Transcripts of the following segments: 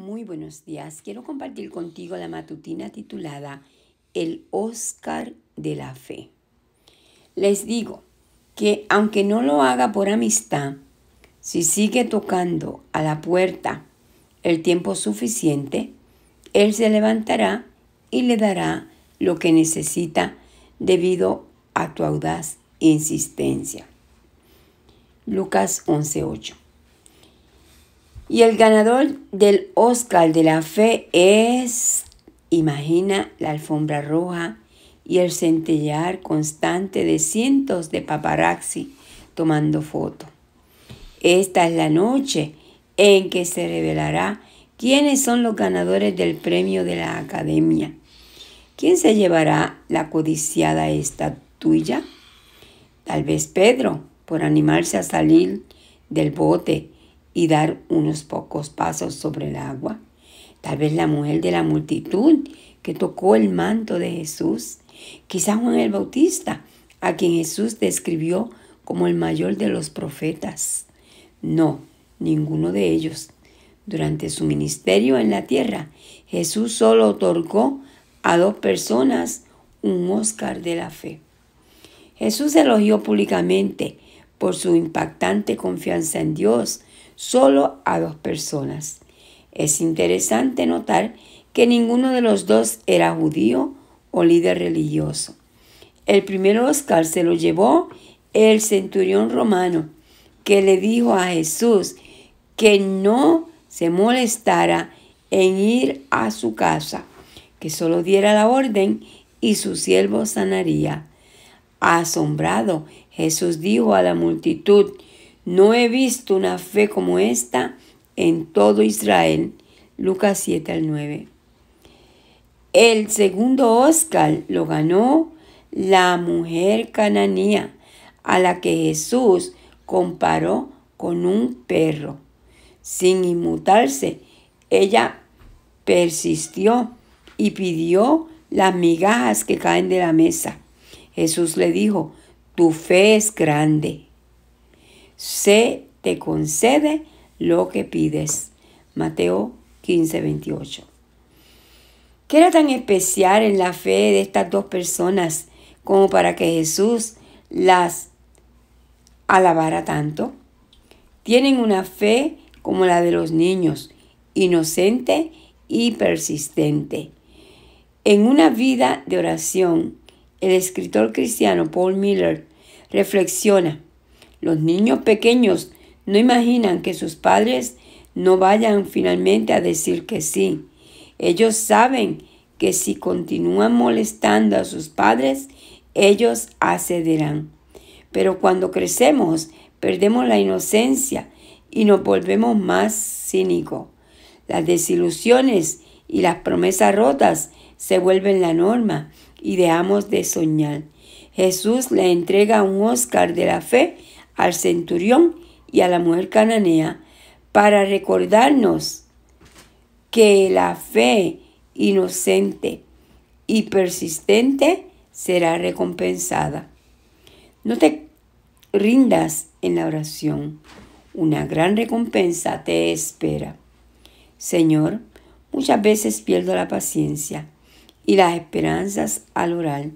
Muy buenos días. Quiero compartir contigo la matutina titulada El Oscar de la Fe. Les digo que aunque no lo haga por amistad, si sigue tocando a la puerta el tiempo suficiente, Él se levantará y le dará lo que necesita debido a tu audaz insistencia. Lucas 11:8 y el ganador del Oscar de la Fe es, imagina, la alfombra roja y el centellar constante de cientos de paparazzi tomando foto. Esta es la noche en que se revelará quiénes son los ganadores del premio de la academia. ¿Quién se llevará la codiciada estatuilla? Tal vez Pedro, por animarse a salir del bote y dar unos pocos pasos sobre el agua. Tal vez la mujer de la multitud que tocó el manto de Jesús. Quizá Juan el Bautista, a quien Jesús describió como el mayor de los profetas. No, ninguno de ellos. Durante su ministerio en la tierra, Jesús solo otorgó a dos personas un Óscar de la fe. Jesús elogió públicamente por su impactante confianza en Dios solo a dos personas. Es interesante notar que ninguno de los dos era judío o líder religioso. El primero Oscar se lo llevó el centurión romano, que le dijo a Jesús que no se molestara en ir a su casa, que solo diera la orden y su siervo sanaría. Asombrado, Jesús dijo a la multitud, no he visto una fe como esta en todo Israel. Lucas 7 al 9. El segundo Óscar lo ganó la mujer cananía, a la que Jesús comparó con un perro. Sin inmutarse, ella persistió y pidió las migajas que caen de la mesa. Jesús le dijo, tu fe es grande se te concede lo que pides. Mateo 15, 28. ¿Qué era tan especial en la fe de estas dos personas como para que Jesús las alabara tanto? Tienen una fe como la de los niños, inocente y persistente. En una vida de oración, el escritor cristiano Paul Miller reflexiona los niños pequeños no imaginan que sus padres no vayan finalmente a decir que sí. Ellos saben que si continúan molestando a sus padres, ellos accederán. Pero cuando crecemos, perdemos la inocencia y nos volvemos más cínicos. Las desilusiones y las promesas rotas se vuelven la norma y dejamos de soñar. Jesús le entrega un Óscar de la fe al centurión y a la mujer cananea para recordarnos que la fe inocente y persistente será recompensada. No te rindas en la oración. Una gran recompensa te espera. Señor, muchas veces pierdo la paciencia y las esperanzas al orar.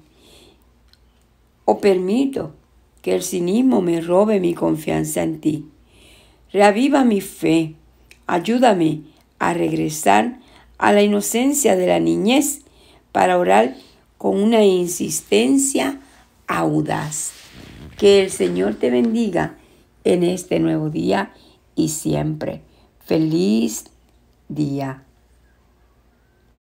O permito que el cinismo me robe mi confianza en ti. Reaviva mi fe. Ayúdame a regresar a la inocencia de la niñez para orar con una insistencia audaz. Que el Señor te bendiga en este nuevo día y siempre. Feliz día.